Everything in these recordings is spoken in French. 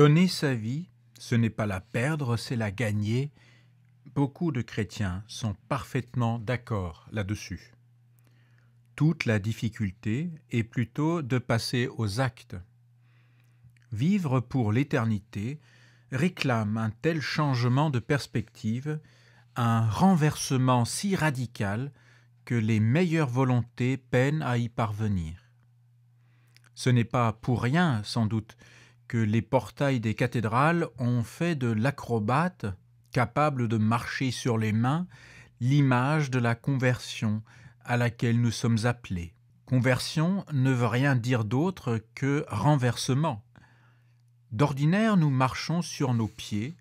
Donner sa vie, ce n'est pas la perdre, c'est la gagner. Beaucoup de chrétiens sont parfaitement d'accord là-dessus. Toute la difficulté est plutôt de passer aux actes. Vivre pour l'éternité réclame un tel changement de perspective, un renversement si radical que les meilleures volontés peinent à y parvenir. Ce n'est pas pour rien, sans doute, que les portails des cathédrales ont fait de l'acrobate, capable de marcher sur les mains, l'image de la conversion à laquelle nous sommes appelés. Conversion ne veut rien dire d'autre que renversement. D'ordinaire, nous marchons sur nos pieds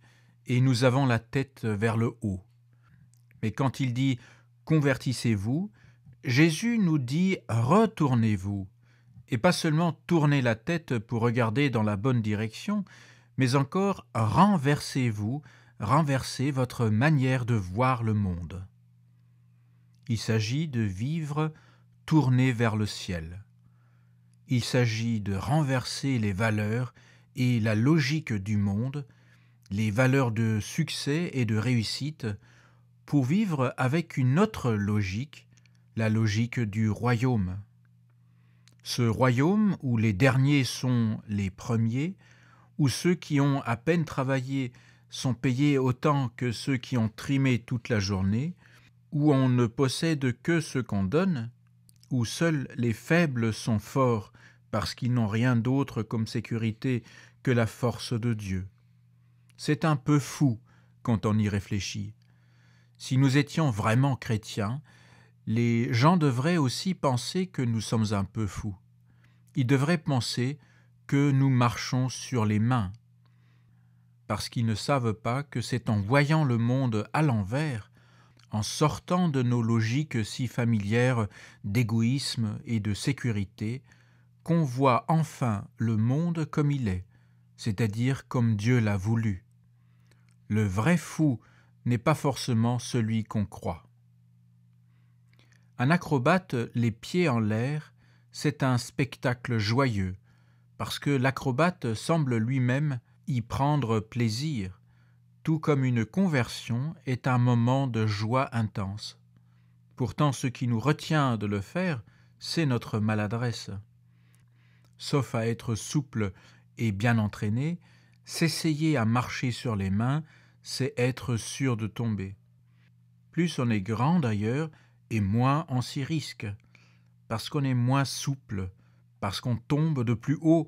et nous avons la tête vers le haut. Mais quand il dit Convertissez-vous, Jésus nous dit Retournez-vous, et pas seulement tourner la tête pour regarder dans la bonne direction, mais encore renversez-vous, renversez votre manière de voir le monde. Il s'agit de vivre tourné vers le ciel. Il s'agit de renverser les valeurs et la logique du monde, les valeurs de succès et de réussite, pour vivre avec une autre logique, la logique du royaume ce royaume où les derniers sont les premiers, où ceux qui ont à peine travaillé sont payés autant que ceux qui ont trimé toute la journée, où on ne possède que ce qu'on donne, où seuls les faibles sont forts parce qu'ils n'ont rien d'autre comme sécurité que la force de Dieu. C'est un peu fou quand on y réfléchit. Si nous étions vraiment chrétiens, les gens devraient aussi penser que nous sommes un peu fous ils devraient penser que nous marchons sur les mains, parce qu'ils ne savent pas que c'est en voyant le monde à l'envers, en sortant de nos logiques si familières d'égoïsme et de sécurité, qu'on voit enfin le monde comme il est, c'est-à-dire comme Dieu l'a voulu. Le vrai fou n'est pas forcément celui qu'on croit. Un acrobate, les pieds en l'air, c'est un spectacle joyeux, parce que l'acrobate semble lui-même y prendre plaisir, tout comme une conversion est un moment de joie intense. Pourtant ce qui nous retient de le faire, c'est notre maladresse. Sauf à être souple et bien entraîné, s'essayer à marcher sur les mains, c'est être sûr de tomber. Plus on est grand d'ailleurs, et moins on s'y risque parce qu'on est moins souple, parce qu'on tombe de plus haut,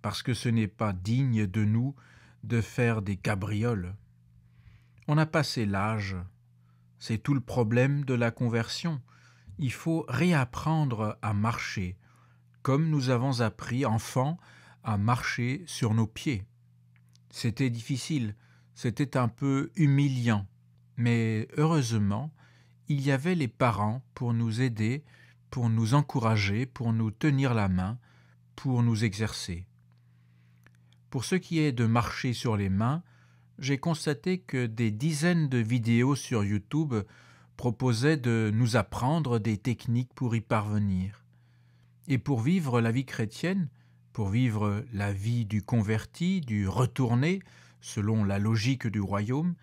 parce que ce n'est pas digne de nous de faire des cabrioles. On a passé l'âge. C'est tout le problème de la conversion. Il faut réapprendre à marcher, comme nous avons appris enfants à marcher sur nos pieds. C'était difficile, c'était un peu humiliant, mais heureusement, il y avait les parents pour nous aider pour nous encourager, pour nous tenir la main, pour nous exercer. Pour ce qui est de marcher sur les mains, j'ai constaté que des dizaines de vidéos sur YouTube proposaient de nous apprendre des techniques pour y parvenir. Et pour vivre la vie chrétienne, pour vivre la vie du converti, du retourné, selon la logique du royaume,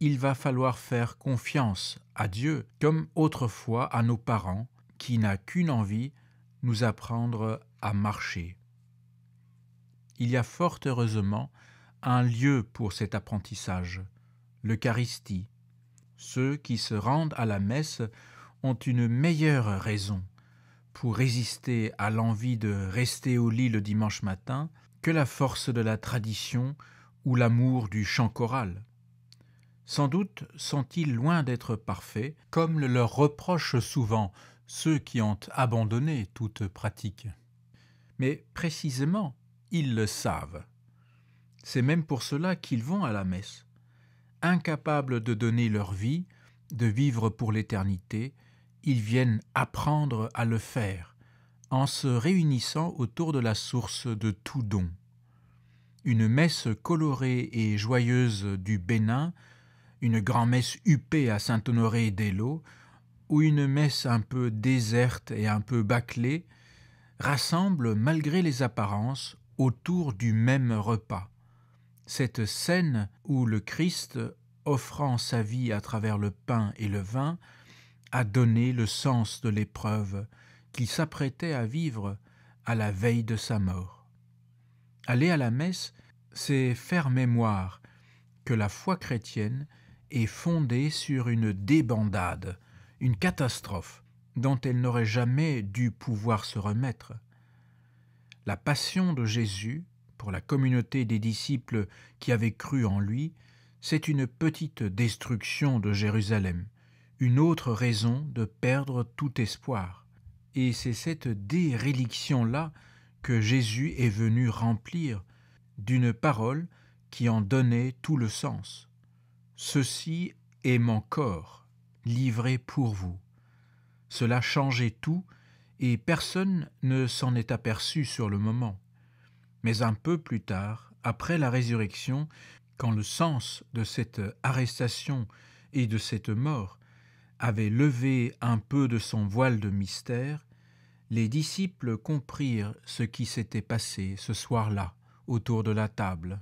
il va falloir faire confiance à Dieu, comme autrefois à nos parents, qui n'a qu'une envie, nous apprendre à marcher. Il y a fort heureusement un lieu pour cet apprentissage, l'Eucharistie. Ceux qui se rendent à la messe ont une meilleure raison pour résister à l'envie de rester au lit le dimanche matin que la force de la tradition ou l'amour du chant choral. Sans doute sont-ils loin d'être parfaits, comme le leur reprochent souvent ceux qui ont abandonné toute pratique. Mais précisément, ils le savent. C'est même pour cela qu'ils vont à la messe, incapables de donner leur vie, de vivre pour l'éternité, ils viennent apprendre à le faire, en se réunissant autour de la source de tout don. Une messe colorée et joyeuse du Bénin, une grande messe huppée à Saint-Honoré d'Elo, où une messe un peu déserte et un peu bâclée rassemble, malgré les apparences, autour du même repas. Cette scène où le Christ, offrant sa vie à travers le pain et le vin, a donné le sens de l'épreuve qu'il s'apprêtait à vivre à la veille de sa mort. Aller à la messe, c'est faire mémoire que la foi chrétienne est fondée sur une débandade, une catastrophe dont elle n'aurait jamais dû pouvoir se remettre. La passion de Jésus, pour la communauté des disciples qui avaient cru en lui, c'est une petite destruction de Jérusalem, une autre raison de perdre tout espoir. Et c'est cette déréliction-là que Jésus est venu remplir d'une parole qui en donnait tout le sens. Ceci est mon corps livré pour vous. Cela changeait tout, et personne ne s'en est aperçu sur le moment. Mais un peu plus tard, après la résurrection, quand le sens de cette arrestation et de cette mort avait levé un peu de son voile de mystère, les disciples comprirent ce qui s'était passé ce soir-là autour de la table.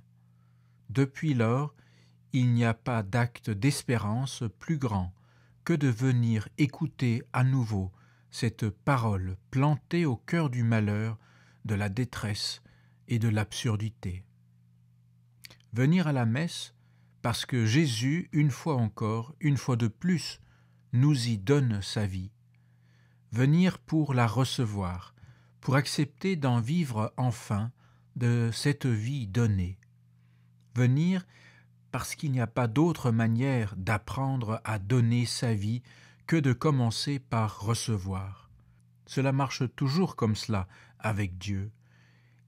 Depuis lors, il n'y a pas d'acte d'espérance plus grand que de venir écouter à nouveau cette parole plantée au cœur du malheur, de la détresse et de l'absurdité. Venir à la messe parce que Jésus, une fois encore, une fois de plus, nous y donne sa vie. Venir pour la recevoir, pour accepter d'en vivre enfin de cette vie donnée. Venir parce qu'il n'y a pas d'autre manière d'apprendre à donner sa vie que de commencer par recevoir. Cela marche toujours comme cela avec Dieu.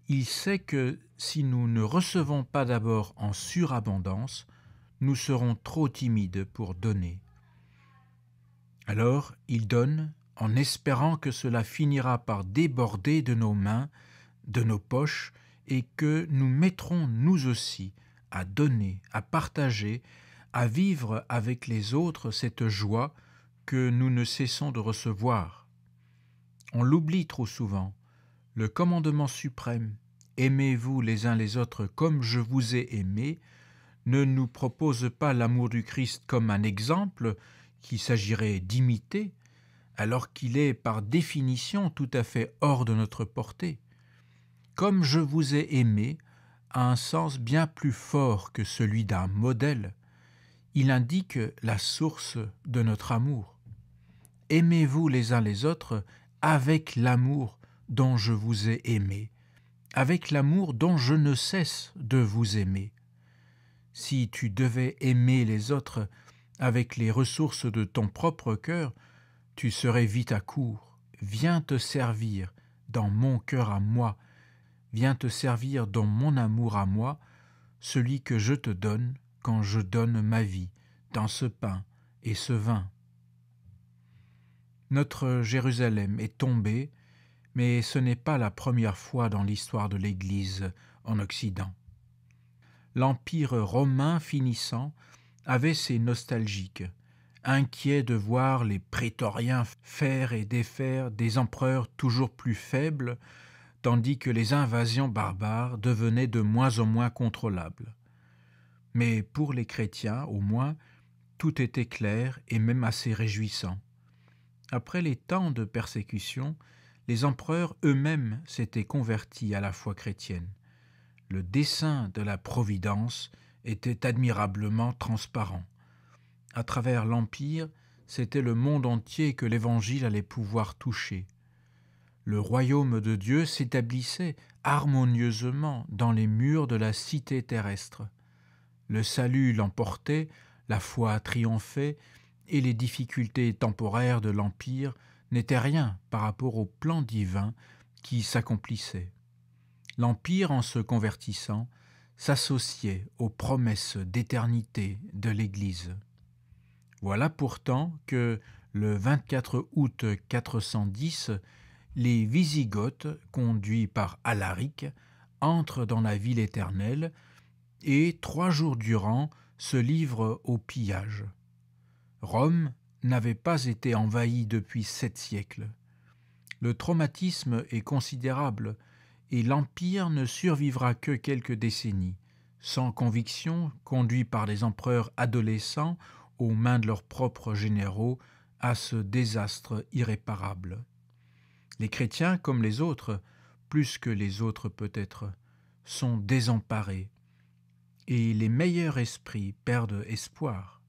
Il sait que si nous ne recevons pas d'abord en surabondance, nous serons trop timides pour donner. Alors il donne en espérant que cela finira par déborder de nos mains, de nos poches, et que nous mettrons nous aussi à donner, à partager, à vivre avec les autres cette joie que nous ne cessons de recevoir. On l'oublie trop souvent. Le commandement suprême, Aimez-vous les uns les autres comme je vous ai aimé, ne nous propose pas l'amour du Christ comme un exemple qu'il s'agirait d'imiter, alors qu'il est par définition tout à fait hors de notre portée. Comme je vous ai aimé, a un sens bien plus fort que celui d'un modèle. Il indique la source de notre amour. Aimez-vous les uns les autres avec l'amour dont je vous ai aimé, avec l'amour dont je ne cesse de vous aimer. Si tu devais aimer les autres avec les ressources de ton propre cœur, tu serais vite à court. Viens te servir dans mon cœur à moi, viens te servir dans mon amour à moi, celui que je te donne quand je donne ma vie dans ce pain et ce vin. Notre Jérusalem est tombée, mais ce n'est pas la première fois dans l'histoire de l'Église en Occident. L'Empire romain finissant avait ses nostalgiques, inquiets de voir les prétoriens faire et défaire des empereurs toujours plus faibles tandis que les invasions barbares devenaient de moins en moins contrôlables. Mais pour les chrétiens, au moins, tout était clair et même assez réjouissant. Après les temps de persécution, les empereurs eux-mêmes s'étaient convertis à la foi chrétienne. Le dessein de la Providence était admirablement transparent. À travers l'Empire, c'était le monde entier que l'Évangile allait pouvoir toucher le royaume de Dieu s'établissait harmonieusement dans les murs de la cité terrestre. Le salut l'emportait, la foi triomphait, et les difficultés temporaires de l'Empire n'étaient rien par rapport au plan divin qui s'accomplissait. L'Empire, en se convertissant, s'associait aux promesses d'éternité de l'Église. Voilà pourtant que, le 24 août 410, les Wisigoths, conduits par Alaric, entrent dans la ville éternelle et, trois jours durant, se livrent au pillage. Rome n'avait pas été envahie depuis sept siècles. Le traumatisme est considérable et l'Empire ne survivra que quelques décennies. Sans conviction, conduit par les empereurs adolescents aux mains de leurs propres généraux à ce désastre irréparable. Les chrétiens, comme les autres, plus que les autres peut-être, sont désemparés, et les meilleurs esprits perdent espoir.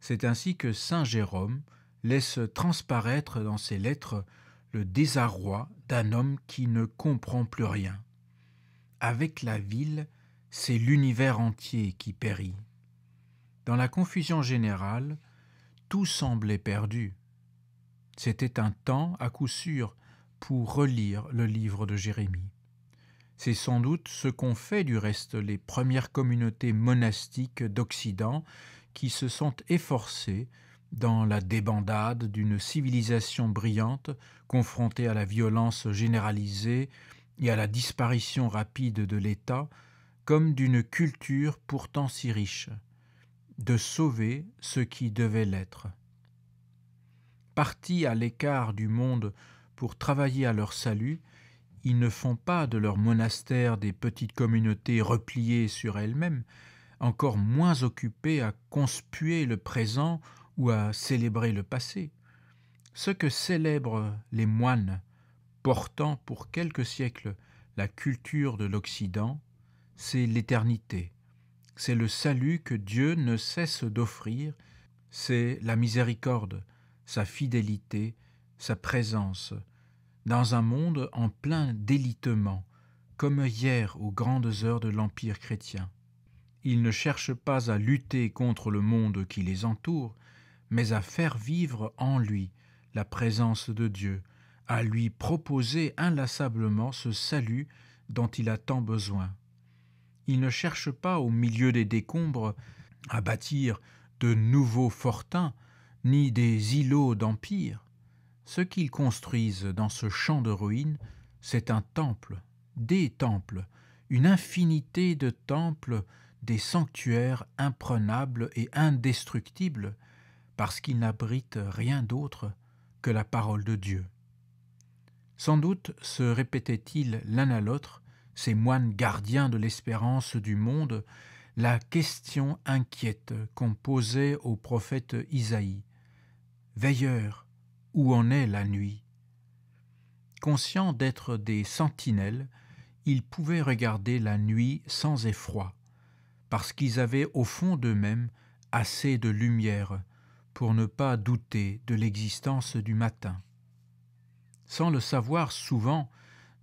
C'est ainsi que Saint Jérôme laisse transparaître dans ses lettres le désarroi d'un homme qui ne comprend plus rien. Avec la ville, c'est l'univers entier qui périt. Dans la confusion générale, tout semblait perdu. C'était un temps, à coup sûr, pour relire le livre de Jérémie. C'est sans doute ce qu'ont fait du reste les premières communautés monastiques d'Occident qui se sont efforcées, dans la débandade d'une civilisation brillante confrontée à la violence généralisée et à la disparition rapide de l'État, comme d'une culture pourtant si riche, de sauver ce qui devait l'être partis à l'écart du monde pour travailler à leur salut, ils ne font pas de leur monastère des petites communautés repliées sur elles-mêmes, encore moins occupées à conspuer le présent ou à célébrer le passé. Ce que célèbrent les moines portant pour quelques siècles la culture de l'Occident, c'est l'éternité, c'est le salut que Dieu ne cesse d'offrir, c'est la miséricorde, sa fidélité, sa présence, dans un monde en plein délitement, comme hier aux grandes heures de l'Empire chrétien. Il ne cherche pas à lutter contre le monde qui les entoure, mais à faire vivre en lui la présence de Dieu, à lui proposer inlassablement ce salut dont il a tant besoin. Il ne cherche pas au milieu des décombres à bâtir de nouveaux fortins, ni des îlots d'empire. Ce qu'ils construisent dans ce champ de ruines, c'est un temple, des temples, une infinité de temples, des sanctuaires imprenables et indestructibles, parce qu'ils n'abritent rien d'autre que la parole de Dieu. Sans doute se répétaient-ils l'un à l'autre, ces moines gardiens de l'espérance du monde, la question inquiète qu'on posait au prophète Isaïe. Veilleur, où en est la nuit Conscient d'être des sentinelles, ils pouvaient regarder la nuit sans effroi, parce qu'ils avaient au fond d'eux-mêmes assez de lumière pour ne pas douter de l'existence du matin. Sans le savoir souvent,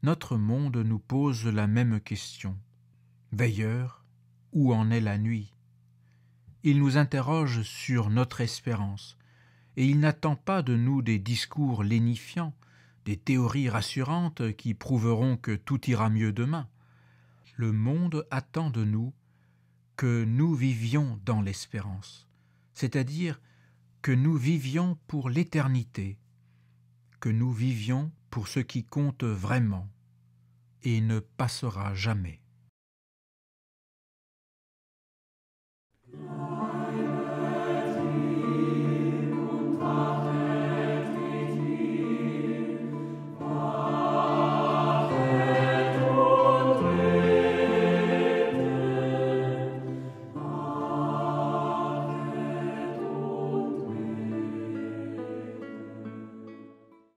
notre monde nous pose la même question. Veilleur, où en est la nuit Il nous interroge sur notre espérance, et il n'attend pas de nous des discours lénifiants, des théories rassurantes qui prouveront que tout ira mieux demain. Le monde attend de nous que nous vivions dans l'espérance, c'est-à-dire que nous vivions pour l'éternité, que nous vivions pour ce qui compte vraiment et ne passera jamais.